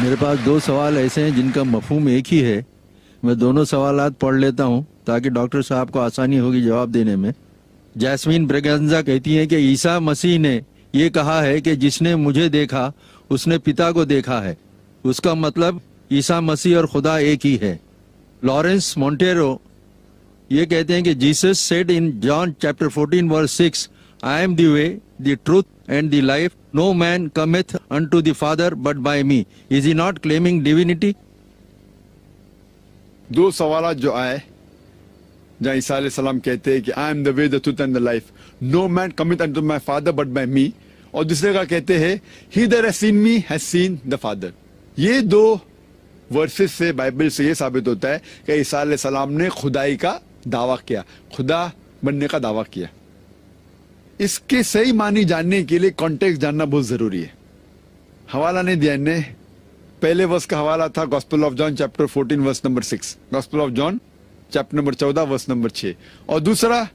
मेरे पास दो सवाल ऐसे हैं जिनका मफहम एक ही है मैं दोनों सवाल पढ़ लेता हूँ ताकि डॉक्टर साहब को आसानी होगी जवाब देने में जैस्मीन ब्रगंजा कहती हैं कि ईसा मसीह ने ये कहा है कि जिसने मुझे देखा उसने पिता को देखा है उसका मतलब ईसा मसीह और खुदा एक ही है लॉरेंस मोंटेरो ये कहते हैं कि Jesus said in John chapter 14 verse 6 I am the way the truth and the life no man cometh unto the father but by me is he not claiming divinity? दो सवाल जो आए जहां ईसा सलाम कहते हैं कि I am the way the and the life no man cometh unto my father but by me और दूसरे का कहते हैं he that seen me has seen the father ये दो वर्सेस से बाइबल से ये साबित होता है कि ईसा सलाम ने खुदाई का दावा किया खुदा बनने का दावा किया इसके सही मानी जानने के लिए कॉन्टेक्स्ट जानना बहुत जरूरी है हवाला नहीं दिया इन्हें पहले वर्ष का हवाला था gospel of John chapter 14 verse number 6 gospel of John chapter number 14 verse number 6 और दूसरा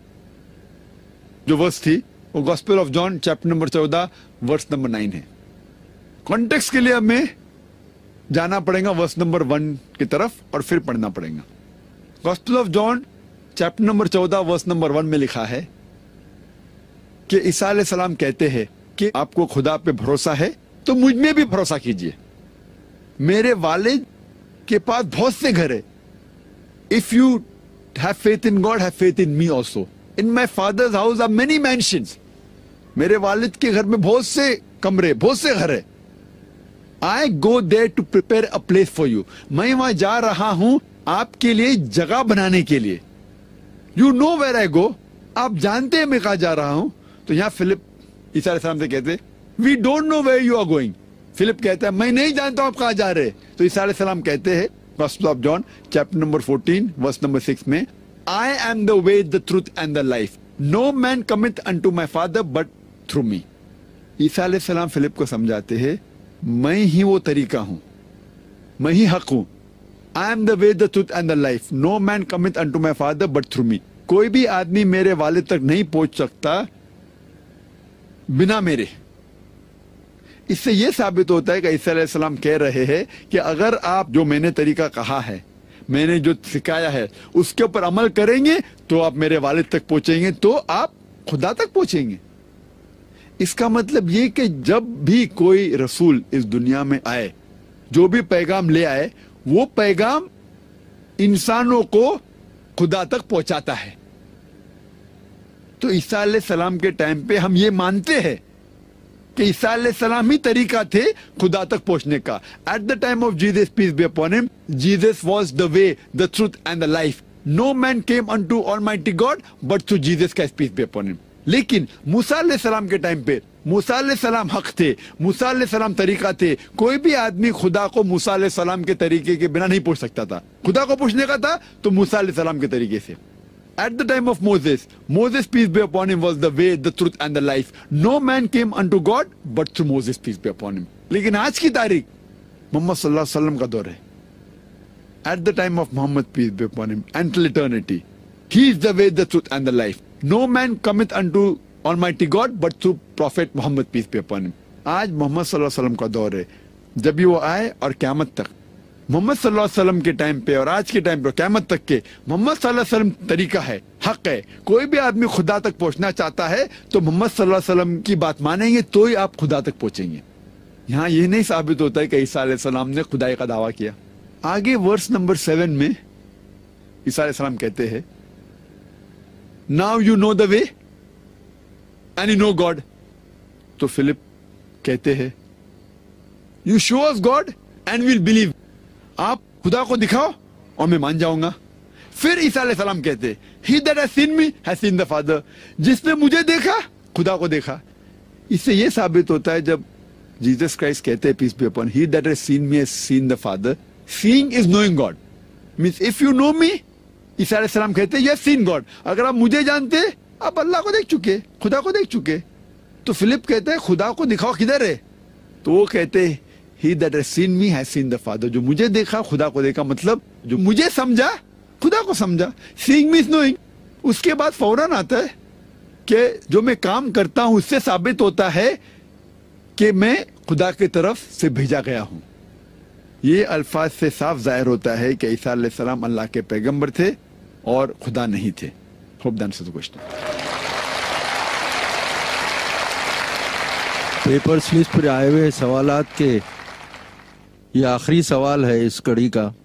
जो वर्ष थी वो gospel of John chapter number 14 verse number 9 है कॉन्टेक्स के लिए हमें जाना पड़ेगा वर्ष नंबर वन की तरफ और फिर पढ़ना पड़ेगा gospel of John chapter number चौदह वर्ष नंबर वन में लिखा है कि ईसा सलाम कहते हैं कि आपको खुदा पे भरोसा है तो मुझ में भी भरोसा कीजिए मेरे वाले के पास बहुत से घर है if you have faith in God have faith in me also in my father's house are many मैं मेरे वालिद के घर में बहुत से कमरे बहुत से घर है I go there to prepare a place for you मैं वहां जा रहा हूं आपके लिए जगह बनाने के लिए you know where I go आप जानते हैं मैं कहा जा रहा हूं तो यहां फिलिप ईसा सलाम से कहते we don't know way you are going Philip कहता है मैं नहीं जानता आप कहाँ जा रहे तो ईसा सलाम कहते हैं gospel of John chapter number 14 verse number 6 में I am the way the truth and the life no man cometh unto my father but through me Isa सलाम फिलिप को समझाते हैं मैं ही वो तरीका हूं मैं ही हक हूं I am the way the truth and the life no man cometh unto my father but through me कोई भी आदमी मेरे वाले तक नहीं पहुंच सकता बिना मेरे इससे यह साबित होता है कि ईसीम कह रहे हैं कि अगर आप जो मैंने तरीका कहा है मैंने जो सिखाया है उसके ऊपर अमल करेंगे तो आप मेरे वालिद तक पहुंचेंगे तो आप खुदा तक पहुंचेंगे इसका मतलब ये कि जब भी कोई रसूल इस दुनिया में आए जो भी पैगाम ले आए वो पैगाम इंसानों को खुदा तक पहुंचाता है तो ईसा सलाम के टाइम पे हम ये मानते हैं कि ईसा सलाम ही तरीका थे खुदा तक पहुंचने का at the time of Jesus peace be upon him Jesus was the way the truth and the life no man came unto almighty God but to Jesus का पीस बी अपॉन हिम लेकिन मूसा सलाम के time पे मूसा सलाम हक थे मूसा सलाम तरीका थे कोई भी आदमी खुदा को मूसा सलाम के तरीके के बिना नहीं पूछ सकता था खुदा को पूछने का था तो मूसा सलाम के तरीके से At the time of Moses, Moses, peace be upon him, was the way, the truth, and the life. No man came unto God but through Moses, peace be upon him. लेकिन आज की तारीख मोहम्मद सल्लल्लाहु अलैहि वसल्लम का at the time of Muhammad, peace be upon him, until eternity. He is the way, the truth, and the life. No man cometh unto Almighty God but through Prophet Muhammad, peace be upon him. आज Muhammad सल्लल्लाहु अलैहि वसल्लम का दौर है जब भी वो आए और मोहम्मद सल्लल्लाहु के टाइम पे और आज के टाइम पे क़्यामत तक के मोहम्मद सल्लल्लाहु तरीका है हक है कोई भी आदमी खुदा तक पहुंचना चाहता है तो मोहम्मद सल्लाम की बात मानेंगे तो ही आप खुदा तक पहुंचेंगे यहाँ यह नहीं साबित होता है कि ईसा सलाम ने खुदाई का दावा किया आगे वर्ष नंबर सेवन में ईसा सलाम कहते हैं now you know the way and you know God तो फिलिप कहते हैं you show us God and will believe आप खुदा को दिखाओ और मैं मान जाऊंगा फिर ईसा सलाम कहते he that has seen me has seen the father जिसने मुझे देखा खुदा को देखा इससे यह साबित होता है जब जीसस क्राइस्ट कहते हैं peace be upon he that has seen me has seen the father seeing is knowing God means if you know me Isa सलाम कहते यू हैव सीन गॉड अगर आप मुझे जानते आप अल्लाह को देख चुके खुदा को देख चुके तो फिलिप कहते हैं खुदा को दिखाओ किधर है तो वो कहते हैं he that has seen me has seen the father जो मुझे देखा खुदा को देखा मतलब जो मुझे समझा खुदा को समझा सीइंग मी इज नोइंग उसके बाद फौरन आता है कि जो मैं काम करता हूं उससे साबित होता है कि मैं खुदा की तरफ से भेजा गया हूं ये अल्फाज से साफ जाहिर होता है कि ईसा सलाम अल्लाह के पैगंबर थे और खुदा नहीं थे होप दान से पेपर स्लिप पर आए हुए सवालात के यह आखिरी सवाल है इस कड़ी का